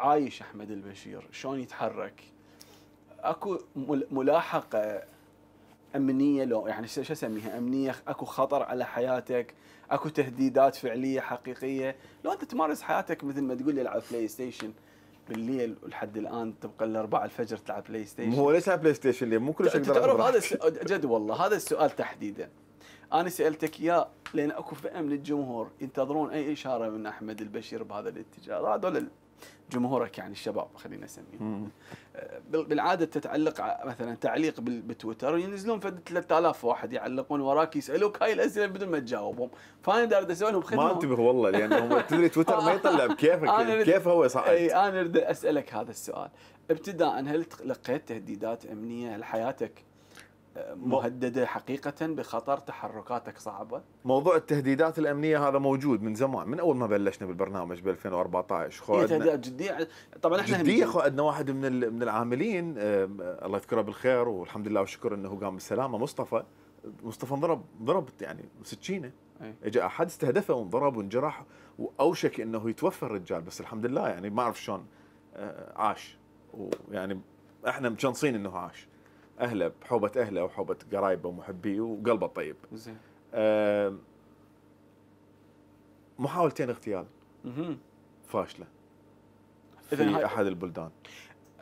عايش احمد البشير شلون يتحرك اكو ملاحقه امنيه لو يعني شو اسميها امنيه اكو خطر على حياتك اكو تهديدات فعليه حقيقيه لو انت تمارس حياتك مثل ما تقول العب بلاي ستيشن بالليل ولحد الان تبقى الاربعاء الفجر تلعب بلاي ستيشن هو ليش بلاي ستيشن اللي مو كل شيء تعرف هذا جد والله هذا السؤال تحديدا انا سالتك اياه لان اكو فئه من الجمهور ينتظرون اي اشاره من احمد البشير بهذا الاتجاه هذول جمهورك يعني الشباب خلينا نسميهم آه، بالعاده تتعلق مثلا تعليق بتويتر ينزلون فد 3000 واحد يعلقون وراك يسالوك هاي الاسئله بدون ما تجاوبهم فانا اريد اسالهم لهم خدمه ما انتبه والله لان تدري تويتر ما يطلع بكيفك يعني. كيف هو صعد اي انا اريد اسالك هذا السؤال ابتداء هل لقيت تهديدات امنيه هل حياتك مهدده حقيقه بخطر تحركاتك صعبه؟ موضوع التهديدات الامنيه هذا موجود من زمان من اول ما بلشنا بالبرنامج ب 2014 خو تهديدات جديه طبعا احنا جديه خو عندنا واحد من من العاملين الله يذكره بالخير والحمد لله والشكر انه قام بالسلامه مصطفى مصطفى انضرب ضرب يعني سكينه اجى إيه. احد استهدفه وانضرب وانجرح واوشك انه يتوفى الرجال بس الحمد لله يعني ما اعرف شلون آه، عاش ويعني احنا متشنصين انه عاش اهله بحوبه اهله وحوبه قرايبه ومحبيه وقلبه طيب زين محاولتين اغتيال فاشله في احد البلدان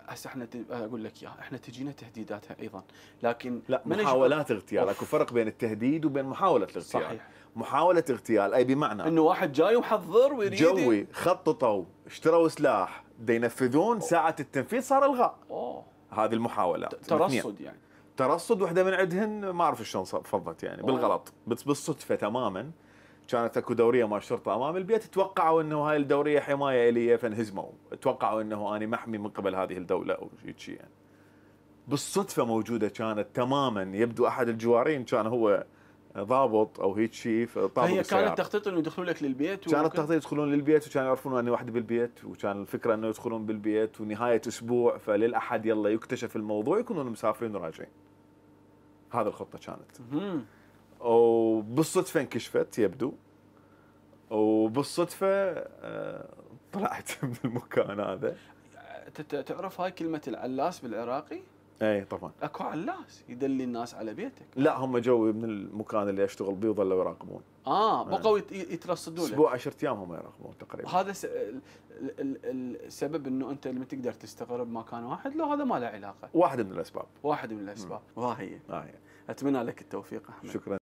هسه احنا اقول لك اياها احنا تجينا تهديداتها ايضا لكن لا محاولات اغتيال اكو فرق بين التهديد وبين محاوله الاغتيال صحيح محاوله اغتيال اي بمعنى انه واحد جاي ومحضر ويريد جوي خططوا اشتروا سلاح دينفذون ينفذون ساعه التنفيذ صار الغاء هذه المحاوله ترصد يعني ترصد واحده من عندهن ما اعرف شلون فضت يعني بالغلط بس بالصدفه تماما كانت اكو دوريه مال شرطه امام البيت توقعوا انه هاي الدوريه حمايه الي فانهزموا توقعوا انه اني محمي من قبل هذه الدوله او شيء يعني بالصدفه موجوده كانت تماما يبدو احد الجوارين كان هو ضابط او هيك شيء طابق هي كانت تخطيط انه يدخلوا لك للبيت كانت تخطيط يدخلون للبيت وكان يعرفون اني وحده بالبيت وكان الفكره انه يدخلون بالبيت ونهايه اسبوع فللاحد يلا يكتشف الموضوع يكونون مسافرين وراجعين هذا الخطه كانت وبالصدفه انكشفت يبدو وبالصدفه آه، طلعت من المكان هذا تعرف هاي كلمه العلاس بالعراقي؟ اي طبعا اكو علاس يدلي الناس على بيتك لا هم جو من المكان اللي اشتغل بيه وظلوا يراقبون اه إيه. بقوا يترصدون اسبوع 10 ايام هم يراقبون تقريبا هذا س... ال... ال... السبب انه انت ما تقدر تستقر بمكان واحد لو هذا ما له علاقه واحد من الاسباب واحد من الاسباب وها هي هي. اتمنى لك التوفيق احمد شكرا